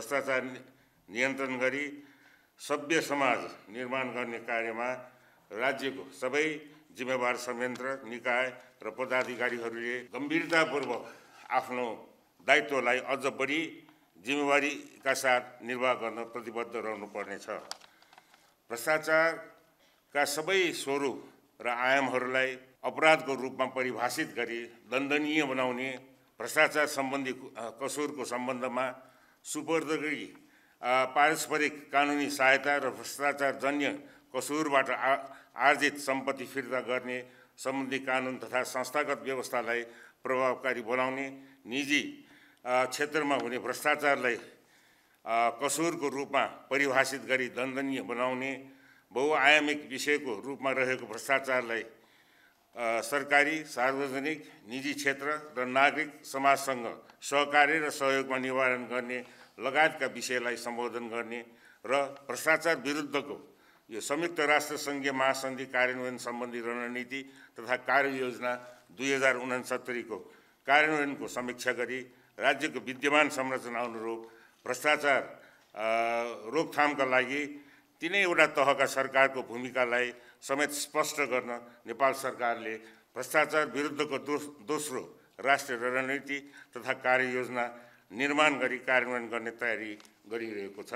भ्रष्टाचार नियन्त्रण गरी सभ्य समाज निर्माण गर्ने कार्यमा राज्यको सबै जिम्मेवार संयन्त्र निकाय र पदाधिकारीहरूले गम्भीरतापूर्वक आफ्नो दायित्वलाई अझ बढी जिम्मेवारीका साथ निर्वाह गर्न प्रतिबद्ध रहनुपर्नेछ भ्रष्टाचारका सबै स्वरूप र आयामहरूलाई अपराधको रूपमा परिभाषित गरी दण्डनीय बनाउने भ्रष्टाचार सम्बन्धी कसुरको सम्बन्धमा सुपर्दगी पारस्परिक कानुनी सहायता र भ्रष्टाचारजन्य कसुरबाट आर्जित सम्पत्ति फिर्ता गर्ने सम्बन्धी कानुन तथा संस्थागत व्यवस्थालाई प्रभावकारी बनाउने निजी क्षेत्रमा हुने भ्रष्टाचारलाई कसुरको रूपमा परिभाषित गरी दण्डनीय बनाउने बहुआयामिक विषयको रूपमा रहेको भ्रष्टाचारलाई सरकारी सार्वजनिक निजी क्षेत्र र नागरिक समाजसँग सहकार्य र सहयोगमा निवारण गर्ने लगायतका विषयलाई सम्बोधन गर्ने र भ्रष्टाचार विरुद्धको यो संयुक्त राष्ट्र राष्ट्रसङ्घीय महासन्धि कार्यान्वयन सम्बन्धी रणनीति तथा कार्ययोजना दुई हजार उनासत्तरीको कार्यान्वयनको समीक्षा गरी राज्यको विद्यमान संरचना अनुरूप भ्रष्टाचार रोकथामका लागि तिनैवटा तहका सरकारको भूमिकालाई समेत स्पष्ट गर्न नेपाल सरकारले भ्रष्टाचार विरुद्धको दोस दोस्रो राष्ट्रिय रणनीति तथा कार्ययोजना निर्माण गरी कार्यान्वयन गर्ने तयारी गरिरहेको छ